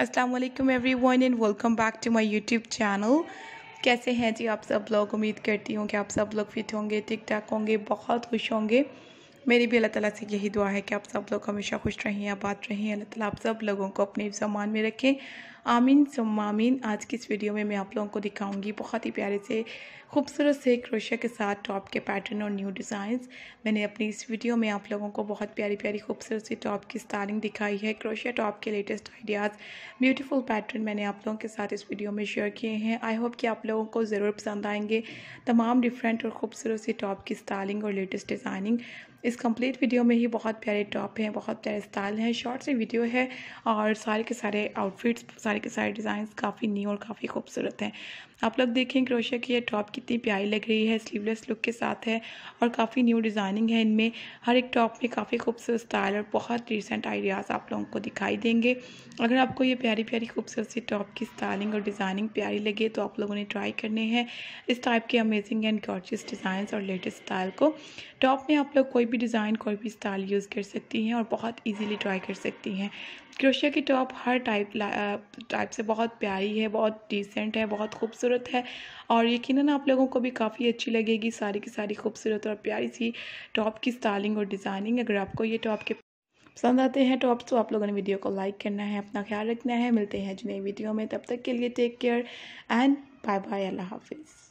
Aslam everyone and welcome back to my YouTube channel कैसे हैं जी आप सब लोग उम्मीद करती हूँ कि आप सब लोग फिट होंगे ठीक ठाक होंगे बहुत खुश होंगे मेरी भी अल्लाह ताला से यही दुआ है कि आप सब लोग हमेशा खुश रहें आबाद रहें अल्लाह ताला आप सब लोगों को अपने जमान में रखें आमीन आमीन आज की इस वीडियो में मैं आप लोगों को दिखाऊंगी बहुत ही प्यारे से खूबसूरत से क्रोशिया के साथ टॉप के पैटर्न और न्यू डिज़ाइंस मैंने अपनी इस वीडियो में आप लोगों को बहुत प्यारी प्यारी खूबसूरत सी टॉप की स्टाइलिंग दिखाई है क्रोशिया टॉप के लेटेस्ट आइडियाज़ ब्यूटीफुल पैटर्न मैंने आप लोगों के साथ इस वीडियो में शेयर किए हैं आई होप कि आप लोगों को ज़रूर पसंद आएंगे तमाम डिफरेंट और खूबसूरत सी टॉप की स्टाइलिंग और लेटेस्ट डिज़ाइनिंग इस कंप्लीट वीडियो में ही बहुत प्यारे टॉप हैं बहुत प्यारे स्टाइल हैं शॉर्ट सी वीडियो है और सारे के सारे आउटफिट्स सारे के सारे डिज़ाइन काफ़ी न्यू और काफ़ी खूबसूरत हैं आप लोग देखें क्रोशिया की ये टॉप कितनी प्यारी लग रही है स्लीवलेस लुक के साथ है और काफ़ी न्यू डिज़ाइनिंग है इनमें हर एक टॉप में काफ़ी खूबसूरत स्टाइल और बहुत रिसेंट आइडियाज़ आप लोगों को दिखाई देंगे अगर आपको ये प्यारी प्यारी खूबसूरत सी टॉप की स्टाइलिंग और डिज़ाइनिंग प्यारी लगे तो आप लोगों ने ट्राई करने हैं इस टाइप के अमेजिंग एंड गॉर्जियस डिज़ाइन और लेटेस्ट स्टाइल को टॉप में आप लोग कोई भी डिज़ाइन कोई भी स्टाइल यूज़ कर सकती हैं और बहुत ईजिली ट्राई कर सकती हैं क्रोशिया की टॉप हर टाइप टाइप से बहुत प्यारी है बहुत डिसेंट है बहुत खूबसूरत है और यकीन आप लोगों को भी काफ़ी अच्छी लगेगी सारी की सारी खूबसूरत और प्यारी सी टॉप की स्टाइलिंग और डिज़ाइनिंग अगर आपको ये टॉप के पसंद आते हैं टॉप्स तो आप लोगों ने वीडियो को लाइक करना है अपना ख्याल रखना है मिलते हैं आज नई वीडियो में तब तक के लिए take care and bye bye अल्लाह हाफिज़